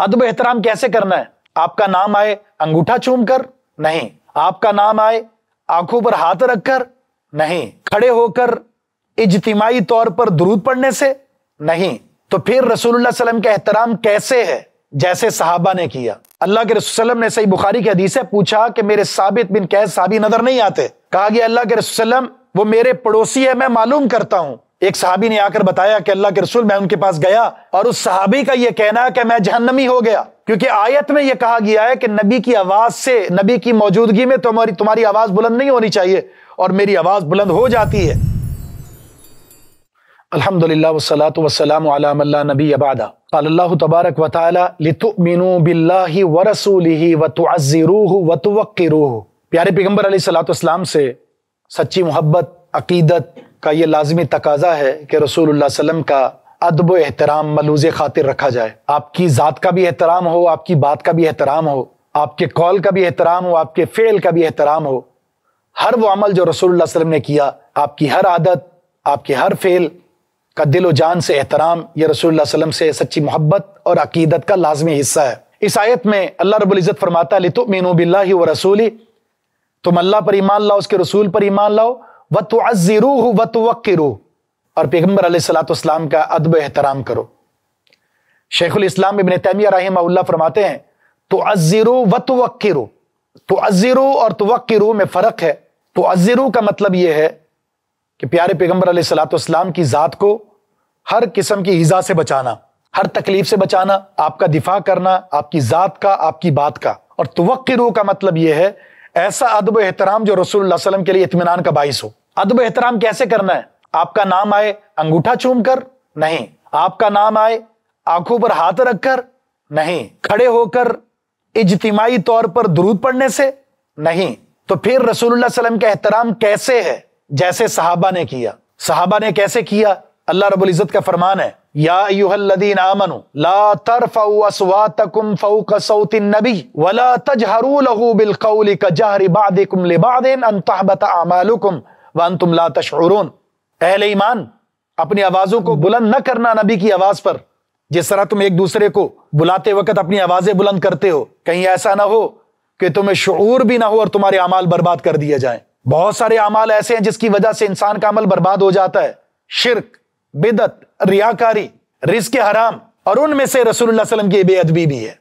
अदब एहतराम कैसे करना है आपका नाम आए अंगूठा चूम कर नहीं आपका नाम आए आंखों पर हाथ रखकर नहीं खड़े होकर इजतमाही तौर पर दुरूद पढ़ने से नहीं तो फिर रसूलुल्लाह सल्लम का एहतराम कैसे है जैसे साहबा ने किया अल्लाह के रसुल्लम ने सही बुखारी की हदीस से पूछा कि मेरे साबित बिन कैद साबी नजर नहीं आते कहा गया अल्लाह के रसुल्लम वो मेरे पड़ोसी है मैं मालूम करता हूं एक सहाबी ने आकर बताया कि अल्लाह के रसूल मैं उनके पास गया और उस सहाबी का यह कहना है कि मैं जहन्नमी हो गया क्योंकि आयत में यह कहा गया है कि नबी की आवाज से नबी की मौजूदगी में तुम्हारी तुम्हारी आवाज बुलंद नहीं होनी चाहिए और मेरी आवाज बुलंद हो जाती है अल्हम्दुलिल्लाह अला नबी अबादा तबारक व व रसूलिहि प्यारे पैगंबर अलैहि सलातु से सच्ची मोहब्बत अकीदत का ये लाजमी तकाजा है कि रसूल वसम का अदब एहतराम मलूज खातिर रखा जाए आपकी ज़ात का भी एहतराम हो आपकी बात का भी एहतराम हो आपके कॉल का भी एहतराम हो आपके फ़ेल का भी एहतराम हो हर वो अमल जो रसूल वसलम ने किया आपकी हर आदत आपके हर फ़ेल का दिलो जान से एहतराम ये रसूल वसलम से सच्ची मोहब्बत और अकीदत का लाजमी हिस्सा है इस आयत में अल्लाह रबुल्ज़त फरमाता लितु मीनू बिल्ला व रसूली तुम अल्लाह पर ईमान लाओ उसके रसूल पर ईमान लाओ व तो और पैगम्बर सलाम का अदब एहतराम करो शेखुल इस्लाम इबन तैमिया रही फरमाते हैं तो अजीरो व तो तो अजीरो और तो में फ़र्क है तो अजीरो का मतलब यह है कि प्यारे पैगम्बर सलाम की ज़ात को हर किस्म की हिजा से बचाना हर तकलीफ से बचाना आपका दिफा करना आपकी ज़ात का आपकी बात का और तो का मतलब यह है ऐसा अदब एहतराम जो रसूल के लिए इतमान का बाइस हो अदब एहतराम कैसे करना है आपका नाम आए अंगूठा चूमकर नहीं आपका नाम आए आंखों पर हाथ रखकर नहीं खड़े होकर इजतिमाई तौर पर दुरूद पढ़ने से नहीं तो फिर रसूलुल्लाह सल्लम का एहतराम कैसे है जैसे साहबा ने किया साहबा ने कैसे किया अल्लाह रबुल इज़्ज़त का फरमान है या अय्युहल्लदीन आमनु ला तरफउ असवातकुम फौक सौतिन नबी वला तजहरू लहू बिल कौलि कजहरि बादिकुम लिबादिन अन तहबत अमालुकुम वन तुम ला तशरून अहल ईमान अपनी आवाज़ों को बुलंद न करना नबी की आवाज़ पर जिस तरह तुम एक दूसरे को बुलाते वक्त अपनी आवाज़ें बुलंद करते हो कहीं ऐसा ना हो कि तुम्हें शूर भी ना हो और तुम्हारे अमाल बर्बाद कर दिए जाए बहुत सारे अमाल ऐसे हैं जिसकी वजह से इंसान का अमल बर्बाद हो जाता है शिरक बिदत रियाकारी रिस्क हराम और उनमें से रसूल की बेअदबी भी है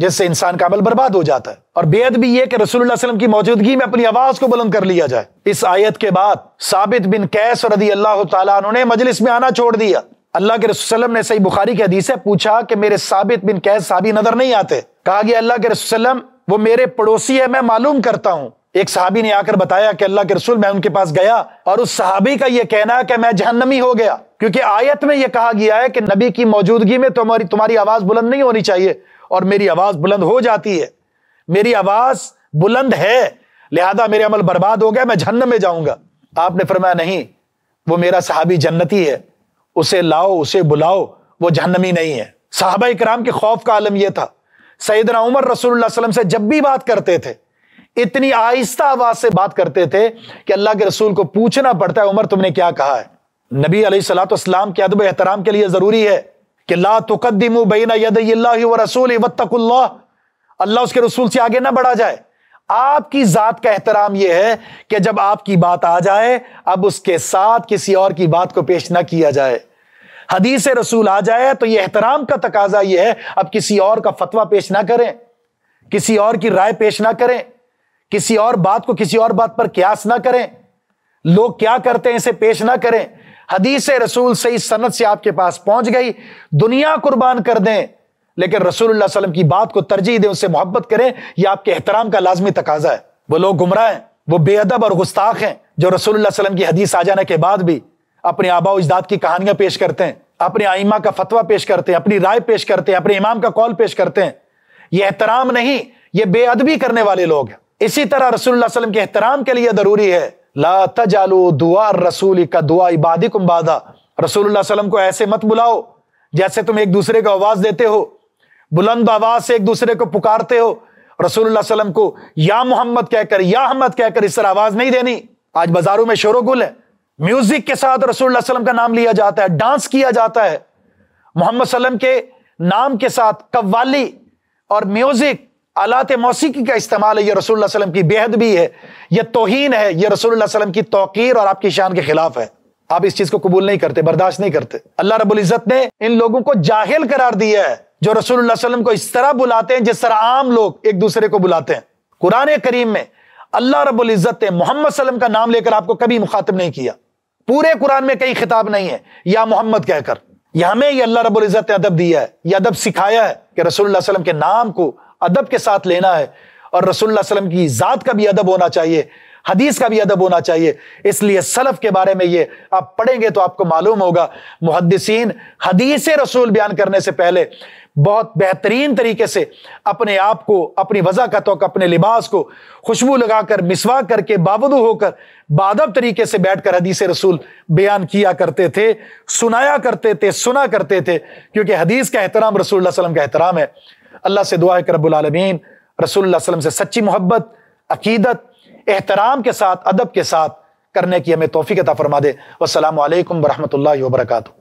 जिससे इंसान का अमल बर्बाद हो जाता है और बेहद भी यह कि रसुल्लाम की मौजूदगी में अपनी आवाज को बुलंद कर लिया जाए इस आयत के बाद साबित बिन कैस रदी अल्लाह उन्होंने मजलिस में आना छोड़ दिया अल्लाह के रसुल्लम ने सही बुखारी की हदीस से पूछा कि मेरे साबित बिन कैस साबी नजर नहीं आते कहा गया अल्लाह के रसुल्लम वो मेरे पड़ोसी है मैं मालूम करता हूँ एक सहाबी ने आकर बताया कि अल्लाह के रसूल मैं उनके पास गया और उस साहबी का यह कहना है कि मैं जहन्नमी हो गया क्योंकि आयत में यह कहा गया है कि नबी की मौजूदगी में तुम्हारी तुम्हारी आवाज बुलंद नहीं होनी चाहिए और मेरी आवाज बुलंद हो जाती है मेरी आवाज बुलंद है लिहाजा मेरे अमल बर्बाद हो गया मैं जन्न में जाऊंगा आपने फरमाया नहीं वो मेरा सहाबी जन्नती है उसे लाओ उसे बुलाओ वो जहनमी नहीं है साहबा इकराम के खौफ का आलम यह था सैदना उमर रसूल से जब भी बात करते थे इतनी आहिस्ता आवाज से बात करते थे कि अल्लाह के रसूल को पूछना पड़ता है उमर तुमने क्या कहा है नबी सलाम के अदब एहतराम के लिए जरूरी है कि ला तुकदम बीना रसूल अल्लाह उसके रसूल से आगे ना बढ़ा जाए आपकी जात का एहतराम यह है कि जब आपकी बात आ जाए अब उसके साथ किसी और की बात को पेश ना किया जाए हदीस रसूल आ जाए तो यह एहतराम का तकाजा यह है अब किसी और का फतवा पेश ना करें किसी और की राय पेश ना करें किसी और बात को किसी और बात पर क्यास ना करें लोग क्या करते हैं इसे पेश ना करें हदीस रसूल सही सनत से आपके पास पहुंच गई दुनिया कुर्बान कर दें लेकिन रसूल सल्लम की बात को तरजीह दें उससे मोहब्बत करें यह आपके एहतराम का लाजमी तकाजा है वो लोग गुमराह हैं वो बेअदब और गुस्ताख हैं जो रसूल वसलम की हदीस आ जाने के बाद भी अपने आबा अजदाद की कहानियां पेश करते हैं अपने आइमा का फतवा पेश करते हैं अपनी राय पेश करते हैं अपने इमाम का कॉल पेश करते हैं ये एहतराम नहीं ये बेअदबी करने वाले लोग हैं इसी तरह रसूल सल्लम के एहतराम के लिए जरूरी है ला तजालो दुआ रसूल का दुआ इबादिकुम बादा रसूल वसलम को ऐसे मत बुलाओ जैसे तुम एक दूसरे को आवाज देते हो बुलंद आवाज से एक दूसरे को पुकारते हो रसूल वसलम को या मोहम्मद कहकर या अहमद कहकर इस तरह आवाज नहीं देनी आज बाजारों में शोर गुल है म्यूजिक के साथ रसूल वसलम का नाम लिया जाता है डांस किया जाता है मोहम्मद वसलम के नाम के साथ कव्वाली और म्यूजिक आलात मौसीकी का इस्तेमाल है यह रसूल की बेहद भी है यह तोहन है यह रसूल की तोकीर और आपकी शान के खिलाफ है आप इस चीज को कबूल नहीं करते बर्दाश्त नहीं करते अल्लाह रबुल इज़्ज़त ने इन लोगों को जाहिल करार दिया है जो रसूल को इस तरह बुलाते हैं जिस तरह आम लोग एक दूसरे को बुलाते हैं कुरान करीम में अल्लाह रबुल इज़्ज़त ने मोहम्मद वसलम का नाम लेकर आपको कभी मुखातब नहीं किया पूरे कुरान में कई खिताब नहीं है या मोहम्मद कहकर यह हमें यह अल्लाह रबुल इज़्ज़त ने अदब दिया है यह अदब सिखाया है कि रसूल के नाम को अदब के साथ लेना है और रसुल्ला वसलम की ज़ात का भी अदब होना चाहिए हदीस का भी अदब होना चाहिए इसलिए सलफ के बारे में ये आप पढ़ेंगे तो आपको मालूम होगा मुहदसिन हदीस रसूल बयान करने से पहले बहुत बेहतरीन तरीके से अपने आप को अपनी वजह का तो अपने लिबास को खुशबू लगाकर मिसवा करके बावदू होकर बादब तरीके से बैठकर हदीस रसूल बयान किया करते थे सुनाया करते थे सुना करते थे क्योंकि हदीस का एहतराम रसूल वसलम का एहतराम है अल्लाह से दुआ है कि रबालमीन रसूल वसलम से सच्ची मोहब्बत अकीदत एहतराम के साथ अदब के साथ करने की हमें तोफ़ी अता फरमा दे वालकम वरहमल वर्का